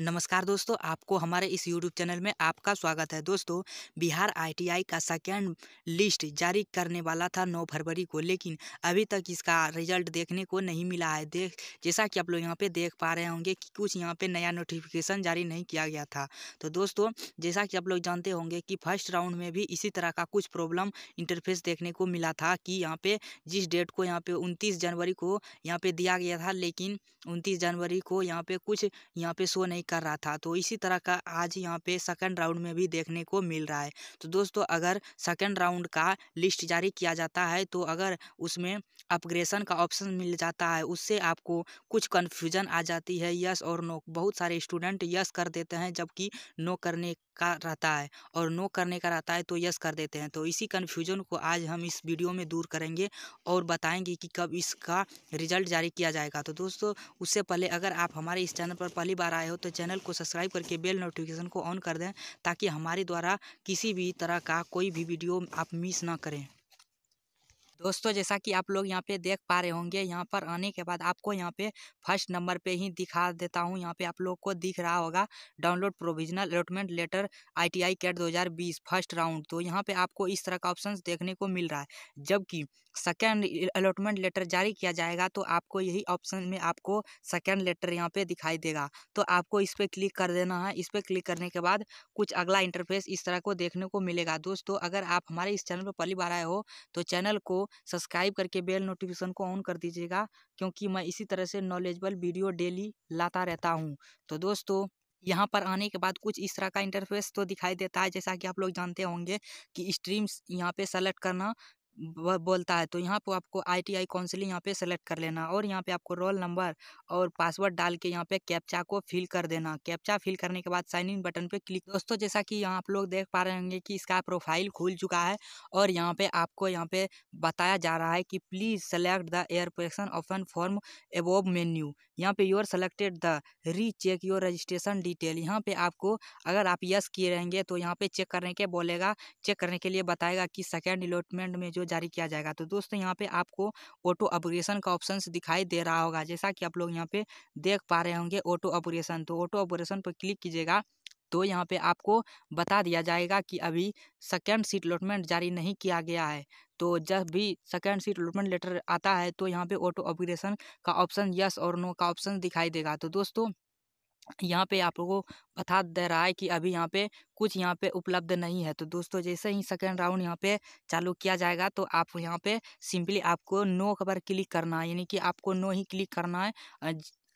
नमस्कार दोस्तों आपको हमारे इस यूट्यूब चैनल में आपका स्वागत है दोस्तों बिहार आईटीआई का सेकेंड लिस्ट जारी करने वाला था 9 फरवरी को लेकिन अभी तक इसका रिजल्ट देखने को नहीं मिला है देख जैसा कि आप लोग यहाँ पे देख पा रहे होंगे कि कुछ यहाँ पे नया नोटिफिकेशन जारी नहीं किया गया था तो दोस्तों जैसा कि आप लोग जानते होंगे कि फर्स्ट राउंड में भी इसी तरह का कुछ प्रॉब्लम इंटरफेस देखने को मिला था कि यहाँ पर जिस डेट को यहाँ पर उनतीस जनवरी को यहाँ पर दिया गया था लेकिन उनतीस जनवरी को यहाँ पर कुछ यहाँ पर शो नहीं कर रहा था तो इसी तरह का आज यहाँ पे सेकंड राउंड में भी देखने को मिल रहा है तो दोस्तों अगर सेकंड राउंड का लिस्ट जारी किया जाता है तो अगर उसमें अपग्रेशन का ऑप्शन मिल जाता है उससे आपको कुछ कन्फ्यूजन आ जाती है यस और नो बहुत सारे स्टूडेंट यस कर देते हैं जबकि नो करने का रहता है और नो करने का रहता है तो यस कर देते हैं तो इसी कन्फ्यूजन को आज हम इस वीडियो में दूर करेंगे और बताएंगे कि कब इसका रिजल्ट जारी किया जाएगा तो दोस्तों उससे पहले अगर आप हमारे इस चैनल पर पहली बार आए हो तो चैनल को सब्सक्राइब करके बेल नोटिफिकेशन को ऑन कर दें ताकि हमारे द्वारा किसी भी तरह का कोई भी वीडियो आप मिस ना करें दोस्तों जैसा कि आप लोग यहाँ पे देख पा रहे होंगे यहाँ पर आने के बाद आपको यहाँ पे फर्स्ट नंबर पे ही दिखा देता हूँ यहाँ पे आप लोग को दिख रहा होगा download provisional allotment letter ITI CAT बीस फर्स्ट राउंड तो यहाँ पे आपको इस तरह का ऑप्शन देखने को मिल रहा है जबकि सेकेंड अलॉटमेंट लेटर जारी किया जाएगा तो आपको यही ऑप्शन में आपको सेकेंड लेटर यहाँ पे दिखाई देगा तो आपको इस पर क्लिक कर देना है इस पर क्लिक करने के बाद कुछ अगला इंटरफेस इस तरह को देखने को मिलेगा दोस्तों अगर आप हमारे इस चैनल पर पहली बार आए हो तो चैनल को सब्सक्राइब करके बेल नोटिफिकेशन को ऑन कर दीजिएगा क्योंकि मैं इसी तरह से नॉलेजबल वीडियो डेली लाता रहता हूँ तो दोस्तों यहाँ पर आने के बाद कुछ इस तरह का इंटरफेस तो दिखाई देता है जैसा कि आप लोग जानते होंगे कि स्ट्रीम्स यहाँ पे सेलेक्ट करना बोलता है तो यहाँ पर आपको आईटीआई काउंसिलिंग यहाँ पे सेलेक्ट कर लेना और यहाँ पे आपको रोल नंबर और पासवर्ड डाल के यहाँ पे कैप्चा को फिल कर देना कैप्चा फिल करने के बाद साइन इन बटन पे क्लिक दोस्तों जैसा कि यहाँ आप लोग देख पा रहे होंगे कि इसका प्रोफाइल खुल चुका है और यहाँ पे आपको यहाँ पे बताया जा रहा है कि प्लीज़ सेलेक्ट द एयर प्रेक्शन ऑप्शन फॉर्म एबोव मेन्यू यहाँ पे your selected the recheck your registration detail यहाँ पे आपको अगर आप यस किए रहेंगे तो यहाँ पे चेक करने के बोलेगा चेक करने के लिए बताएगा कि सेकेंड अलॉटमेंट में जो जारी किया जाएगा तो दोस्तों यहाँ पे आपको ऑटो ऑपरेशन का ऑप्शन दिखाई दे रहा होगा जैसा कि आप लोग यहाँ पे देख पा रहे होंगे ऑटो ऑपरेशन तो ऑटो ऑपरेशन पर क्लिक कीजिएगा तो यहाँ पे आपको बता दिया जाएगा कि अभी सेकेंड सीट अलॉटमेंट जारी नहीं किया गया है तो जब भी सेकेंड सीट अलॉटमेंट लेटर आता है तो यहाँ पे ऑटो ऑपरेशन का ऑप्शन यस और नो का ऑप्शन दिखाई देगा तो दोस्तों यहाँ पे आप लोगों को बता दे रहा है कि अभी यहाँ पे कुछ यहाँ पे उपलब्ध नहीं है तो दोस्तों जैसे ही सेकेंड राउंड यहाँ पे चालू किया जाएगा तो आप यहाँ पे सिंपली आपको नो पर क्लिक करना है यानी कि आपको नो ही क्लिक करना है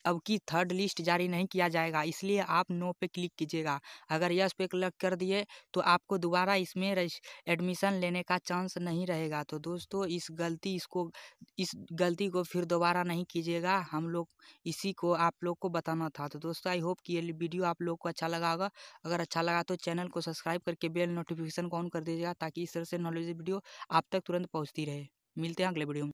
अब की थर्ड लिस्ट जारी नहीं किया जाएगा इसलिए आप नो पे क्लिक कीजिएगा अगर यस पे क्लिक कर दिए तो आपको दोबारा इसमें एडमिशन लेने का चांस नहीं रहेगा तो दोस्तों इस गलती इसको इस गलती को फिर दोबारा नहीं कीजिएगा हम लोग इसी को आप लोग को बताना था तो दोस्तों आई होप कि ये वीडियो आप लोग को अच्छा लगा होगा अगर अच्छा लगा तो चैनल को सब्सक्राइब करके बेल नोटिफिकेशन को ऑन कर दीजिएगा ताकि इस तरह से नॉलेज वीडियो आप तक तुरंत पहुँचती रहे मिलते हैं अगले वीडियो में